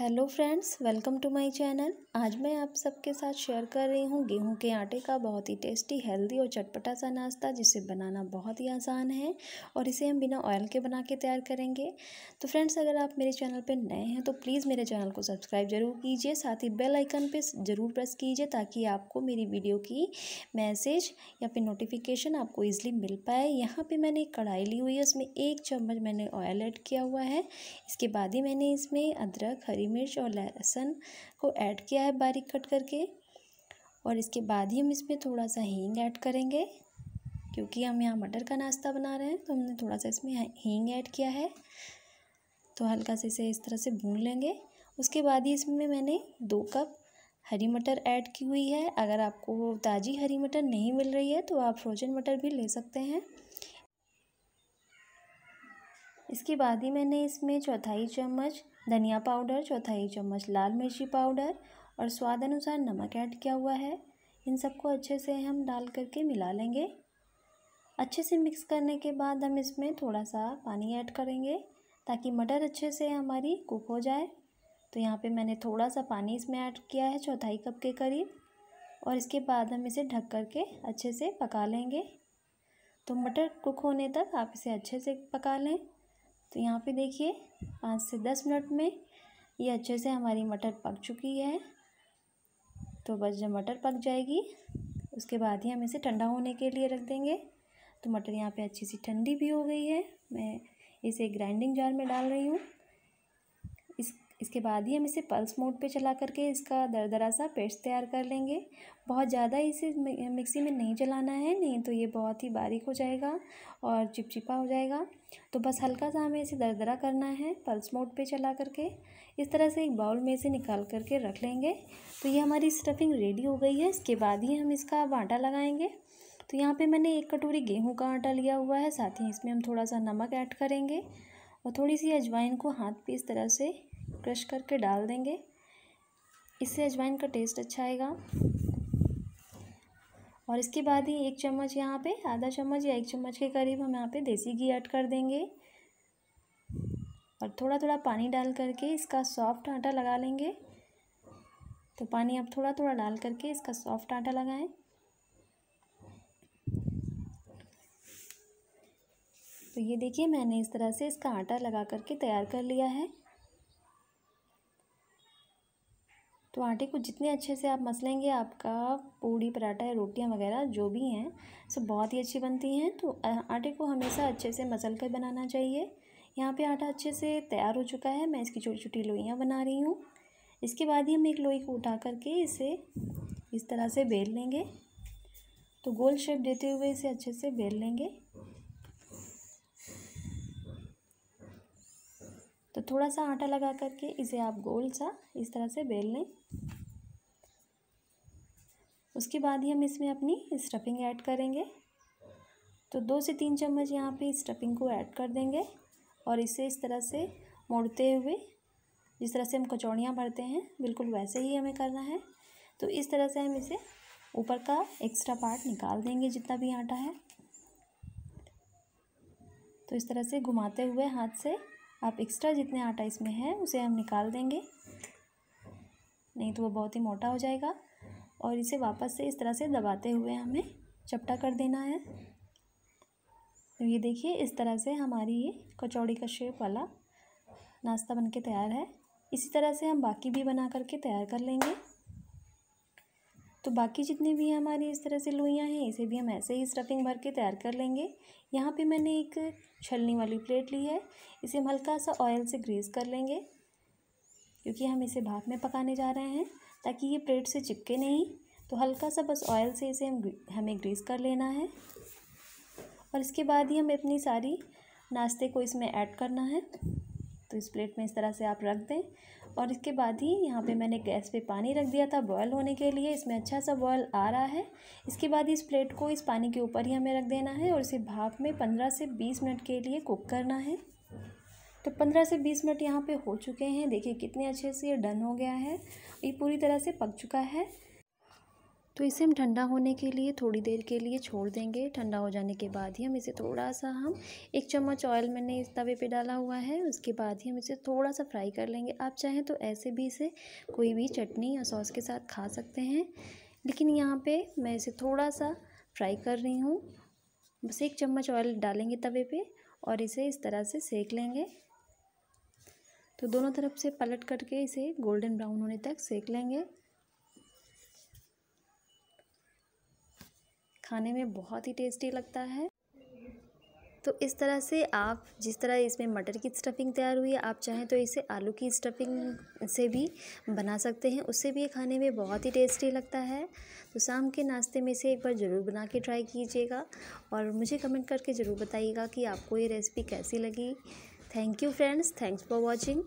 hello friends welcome to my channel आज मैं आप सबके साथ शेयर कर रही हूँ गेहूं के आटे का बहुत ही टेस्टी हेल्दी और चटपटा सा नाश्ता जिसे बनाना बहुत ही आसान है और इसे हम बिना ऑयल के बना के तैयार करेंगे तो फ्रेंड्स अगर आप मेरे चैनल पर नए हैं तो प्लीज़ मेरे चैनल को सब्सक्राइब जरूर कीजिए साथ ही बेल आइकन पर ज़रूर प्रेस कीजिए ताकि आपको मेरी वीडियो की मैसेज या फिर नोटिफिकेशन आपको ईजिली मिल पाए यहाँ पर मैंने एक कढ़ाई ली हुई है उसमें एक चम्मच मैंने ऑयल ऐड किया हुआ है इसके बाद ही मैंने इसमें अदरक हरी मिर्च और लहसुन को ऐड किया है बारीक कट करके और इसके बाद ही हम इसमें थोड़ा सा हींग ऐड करेंगे क्योंकि हम यहाँ मटर का नाश्ता बना रहे हैं तो हमने थोड़ा सा इसमें हींग ऐड किया है तो हल्का से इसे इस तरह से भून लेंगे उसके बाद ही इसमें मैंने दो कप हरी मटर ऐड की हुई है अगर आपको ताज़ी हरी मटर नहीं मिल रही है तो आप फ्रोजन मटर भी ले सकते हैं इसके बाद ही मैंने इसमें चौथाई चम्मच धनिया पाउडर चौथाई चम्मच लाल मिर्ची पाउडर और स्वाद अनुसार नमक ऐड किया हुआ है इन सबको अच्छे से हम डाल करके मिला लेंगे अच्छे से मिक्स करने के बाद हम इसमें थोड़ा सा पानी ऐड करेंगे ताकि मटर अच्छे से हमारी कुक हो जाए तो यहाँ पे मैंने थोड़ा सा पानी इसमें ऐड किया है चौथाई कप के करीब और इसके बाद हम इसे ढक कर के अच्छे से पका लेंगे तो मटर कुक होने तक आप इसे अच्छे से पका लें तो यहाँ पे देखिए पाँच से दस मिनट में ये अच्छे से हमारी मटर पक चुकी है तो बस जब मटर पक जाएगी उसके बाद ही हम इसे ठंडा होने के लिए रख देंगे तो मटर यहाँ पे अच्छी सी ठंडी भी हो गई है मैं इसे ग्राइंडिंग जार में डाल रही हूँ इसके बाद ही हम इसे पल्स मोड पे चला करके इसका दरदरा सा पेस्ट तैयार कर लेंगे बहुत ज़्यादा इसे मिक्सी में नहीं चलाना है नहीं तो ये बहुत ही बारीक हो जाएगा और चिपचिपा हो जाएगा तो बस हल्का सा हमें इसे दरदरा करना है पल्स मोड पे चला करके इस तरह से एक बाउल में इसे निकाल करके रख लेंगे तो ये हमारी स्टफिंग रेडी हो गई है इसके बाद ही हम इसका आटा लगाएँगे तो यहाँ पर मैंने एक कटोरी गेहूँ का आटा लिया हुआ है साथ ही इसमें हम थोड़ा सा नमक ऐड करेंगे और थोड़ी सी अजवाइन को हाथ पे इस तरह से क्रश करके डाल देंगे इससे अजवाइन का टेस्ट अच्छा आएगा और इसके बाद ही एक चम्मच यहाँ पे आधा चम्मच या एक चम्मच के करीब हम यहाँ पे देसी घी ऐड कर देंगे और थोड़ा थोड़ा पानी डाल करके इसका सॉफ्ट आटा लगा लेंगे तो पानी आप थोड़ा थोड़ा डाल करके इसका सॉफ्ट आटा लगाएं तो ये देखिए मैंने इस तरह से इसका आटा लगा करके तैयार कर लिया है तो आटे को जितने अच्छे से आप मसलेंगे आपका पूड़ी पराठा या रोटियां वगैरह जो भी हैं सब बहुत ही अच्छी बनती हैं तो आटे को हमेशा अच्छे से मसल कर बनाना चाहिए यहाँ पे आटा अच्छे से तैयार हो चुका है मैं इसकी छोटी छोटी लोइयाँ बना रही हूँ इसके बाद ही हम एक लोई को उठा करके इसे इस तरह से बेल लेंगे तो गोल शेप देते हुए इसे अच्छे से बेल लेंगे थोड़ा सा आटा लगा करके इसे आप गोल सा इस तरह से बेल लें उसके बाद ही हम इसमें अपनी स्टफिंग ऐड करेंगे तो दो से तीन चम्मच यहाँ पे स्टफिंग को ऐड कर देंगे और इसे इस तरह से मोड़ते हुए जिस तरह से हम कचौड़ियाँ भरते हैं बिल्कुल वैसे ही हमें करना है तो इस तरह से हम इसे ऊपर का एक्स्ट्रा पार्ट निकाल देंगे जितना भी आटा है तो इस तरह से घुमाते हुए हाथ से आप एक्स्ट्रा जितने आटा इसमें है उसे हम निकाल देंगे नहीं तो वो बहुत ही मोटा हो जाएगा और इसे वापस से इस तरह से दबाते हुए हमें चपटा कर देना है तो ये देखिए इस तरह से हमारी ये कचौड़ी का शेप वाला नाश्ता बनके तैयार है इसी तरह से हम बाकी भी बना करके तैयार कर लेंगे तो बाकी जितने भी हमारी इस तरह से लोइयाँ हैं इसे भी हम ऐसे ही स्टफिंग भर के तैयार कर लेंगे यहाँ पे मैंने एक छलनी वाली प्लेट ली है इसे हम हल्का सा ऑयल से ग्रीस कर लेंगे क्योंकि हम इसे भाप में पकाने जा रहे हैं ताकि ये प्लेट से चिपके नहीं तो हल्का सा बस ऑयल से इसे हम हमें ग्रीस कर लेना है और इसके बाद ही हमें अपनी सारी नाश्ते को इसमें ऐड करना है तो इस प्लेट में इस तरह से आप रख दें और इसके बाद ही यहाँ पे मैंने गैस पे पानी रख दिया था बॉयल होने के लिए इसमें अच्छा सा बॉयल आ रहा है इसके बाद इस प्लेट को इस पानी के ऊपर ही हमें रख देना है और इसे भाप में पंद्रह से बीस मिनट के लिए कुक करना है तो पंद्रह से बीस मिनट यहाँ पे हो चुके हैं देखिए कितने अच्छे से ये डन हो गया है ये पूरी तरह से पक चुका है तो इसे हम ठंडा होने के लिए थोड़ी देर के लिए छोड़ देंगे ठंडा हो जाने के बाद ही हम इसे थोड़ा सा हम एक चम्मच ऑयल मैंने इस तवे पे डाला हुआ है उसके बाद ही हम इसे थोड़ा सा फ्राई कर लेंगे आप चाहें तो ऐसे भी इसे कोई भी चटनी या सॉस के साथ खा सकते हैं लेकिन यहाँ पर मैं इसे थोड़ा सा फ्राई कर रही हूँ बस एक चम्मच ऑयल डालेंगे तवे पर और इसे इस तरह से सेक लेंगे तो दोनों तरफ से पलट करके इसे गोल्डन ब्राउन होने तक सेक लेंगे खाने में बहुत ही टेस्टी लगता है तो इस तरह से आप जिस तरह इसमें मटर की स्टफिंग तैयार हुई है आप चाहें तो इसे आलू की स्टफिंग से भी बना सकते हैं उससे भी ये खाने में बहुत ही टेस्टी लगता है तो शाम के नाश्ते में इसे एक बार ज़रूर बना के ट्राई कीजिएगा और मुझे कमेंट करके ज़रूर बताइएगा कि आपको ये रेसिपी कैसी लगी thank you friends thanks for watching